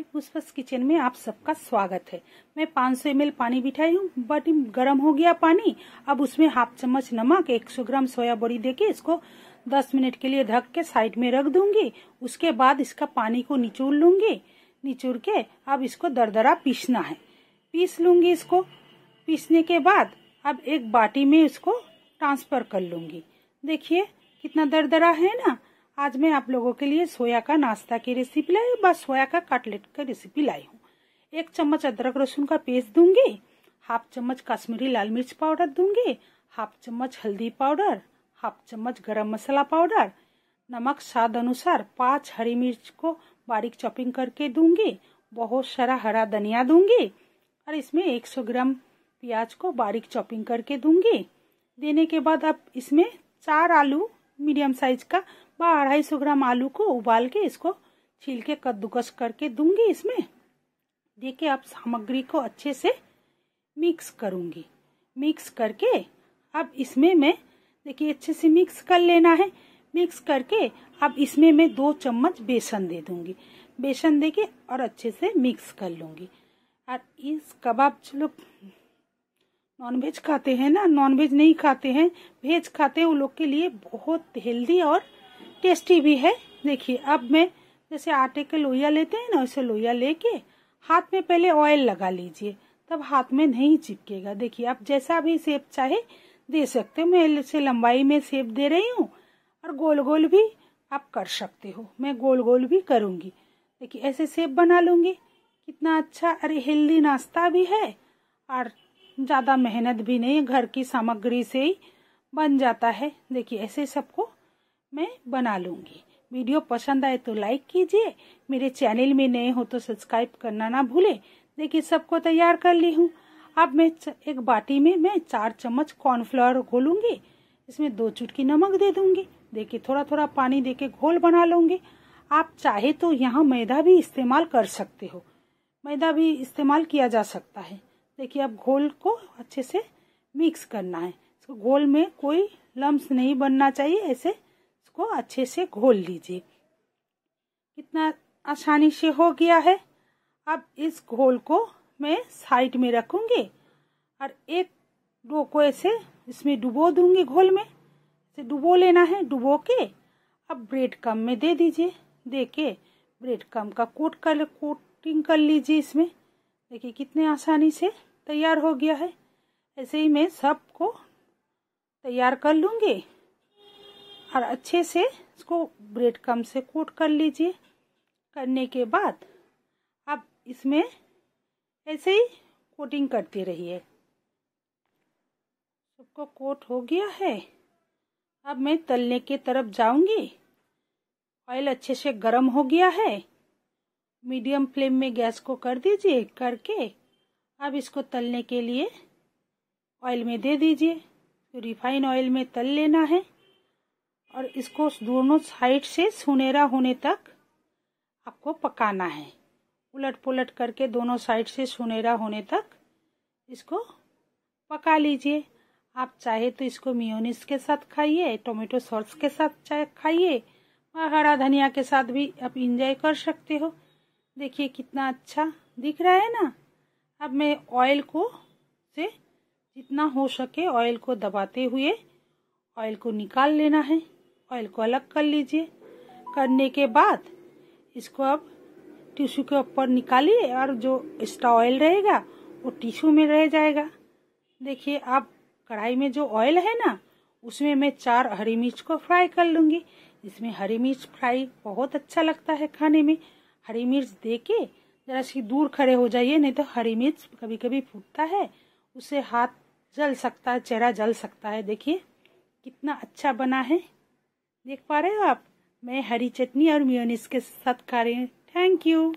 हाय पुष्पस kitchen में आप सबका स्वागत है मैं 500 सौ पानी बिठाई हूँ बट गर्म हो गया पानी अब उसमें हाफ चम्मच नमक 100 ग्राम सोया बड़ी देके इसको 10 मिनट के लिए ढक के साइड में रख दूंगी उसके बाद इसका पानी को निचोड़ लूंगी निचोड़ के अब इसको दरदरा पीसना है पीस लूंगी इसको पीसने के बाद अब एक बाटी में इसको ट्रांसफर कर लूंगी देखिए कितना दरदरा है ना आज मैं आप लोगों के लिए सोया का नाश्ता की रेसिपी लाई हूँ सोया का कटलेट का रेसिपी लाई हूँ एक चम्मच अदरक रसून का पेस्ट दूंगी हाफ चम्मच कश्मीरी लाल मिर्च पाउडर दूंगी हाफ चम्मच हल्दी पाउडर हाफ चम्मच गरम मसाला पाउडर नमक स्वाद अनुसार पांच हरी मिर्च को बारीक चॉपिंग करके दूंगी बहुत सारा हरा धनिया दूंगी और इसमें सौ ग्राम प्याज को बारीक चॉपिंग करके दूंगी देने के बाद अब इसमें चार आलू मीडियम साइज का व अढ़ाई सौ ग्राम आलू को उबाल के इसको छील के कद्दूकस करके दूंगी इसमें देखिए अब सामग्री को अच्छे से मिक्स करूंगी मिक्स करके अब इसमें मैं देखिए अच्छे से मिक्स कर लेना है मिक्स करके अब इसमें मैं दो चम्मच बेसन दे दूंगी बेसन देके और अच्छे से मिक्स कर लूंगी और इस कबाब लोग नॉनवेज खाते हैं ना नॉनवेज नहीं खाते हैं वेज खाते हैं उन लोग के लिए बहुत हेल्दी और टेस्टी भी है देखिए अब मैं जैसे आटे के लोहिया लेते हैं ना वैसे लोहिया लेके हाथ में पहले ऑयल लगा लीजिए तब हाथ में नहीं चिपकेगा देखिए आप जैसा भी सेप चाहे दे सकते हो मैं इसे लंबाई में सेप दे रही हूँ और गोल गोल भी आप कर सकते हो मैं गोल गोल भी करूँगी देखिए ऐसे सेप बना लूँगी कितना अच्छा अरे हेल्दी नाश्ता भी है और ज़्यादा मेहनत भी नहीं घर की सामग्री से ही बन जाता है देखिए ऐसे सबको मैं बना लूंगी वीडियो पसंद आए तो लाइक कीजिए मेरे चैनल में नए हो तो सब्सक्राइब करना ना भूले देखिए सबको तैयार कर ली हूँ अब मैं एक बाटी में मैं चार चम्मच कॉर्नफ्लावर घोलूंगी इसमें दो चुटकी नमक दे दूंगी देखिए थोड़ा थोड़ा पानी दे के घोल बना लूंगी आप चाहे तो यहाँ मैदा भी इस्तेमाल कर सकते हो मैदा भी इस्तेमाल किया जा सकता है देखिए अब घोल को अच्छे से मिक्स करना है इसको घोल में कोई लम्ब नहीं बनना चाहिए ऐसे इसको अच्छे से घोल लीजिए कितना आसानी से हो गया है अब इस घोल को मैं साइड में रखूंगी और एक डो को ऐसे इसमें डुबो दूंगी घोल में इसे डुबो लेना है डुबो के अब ब्रेड कम में दे दीजिए दे के ब्रेड कम का कोट कर कोटिंग कर लीजिए इसमें देखिए कितने आसानी से तैयार हो गया है ऐसे ही मैं सबको तैयार कर लूँगी और अच्छे से इसको ब्रेड कम से कोट कर लीजिए करने के बाद अब इसमें ऐसे ही कोटिंग करते रहिए सबको कोट हो गया है अब मैं तलने के तरफ जाऊंगी ऑयल अच्छे से गर्म हो गया है मीडियम फ्लेम में गैस को कर दीजिए करके अब इसको तलने के लिए ऑयल में दे दीजिए तो रिफाइन ऑयल में तल लेना है और इसको दोनों साइड से सुनहरा होने तक आपको पकाना है उलट पुलट करके दोनों साइड से सुनहरा होने तक इसको पका लीजिए आप चाहे तो इसको मियोनिस के साथ खाइए टोमेटो सॉस के साथ चाहे खाइए हरा धनिया के साथ भी आप इंजॉय कर सकते हो देखिए कितना अच्छा दिख रहा है ना अब मैं ऑयल को से जितना हो सके ऑयल को दबाते हुए ऑयल को निकाल लेना है ऑयल को अलग कर लीजिए करने के बाद इसको अब टिश्यू के ऊपर निकालिए और जो एक्स्ट्रा ऑयल रहेगा वो टिश्यू में रह जाएगा देखिए आप कढ़ाई में जो ऑयल है ना उसमें मैं चार हरी मिर्च को फ्राई कर लूँगी इसमें हरी मिर्च फ्राई बहुत अच्छा लगता है खाने में हरी मिर्च दे के जरा सी दूर खड़े हो जाइए नहीं तो हरी मिर्च कभी कभी फूटता है उससे हाथ जल सकता है चेहरा जल सकता है देखिए कितना अच्छा बना है देख पा रहे हो आप मैं हरी चटनी और म्योनिस के साथ खा रही हूँ थैंक यू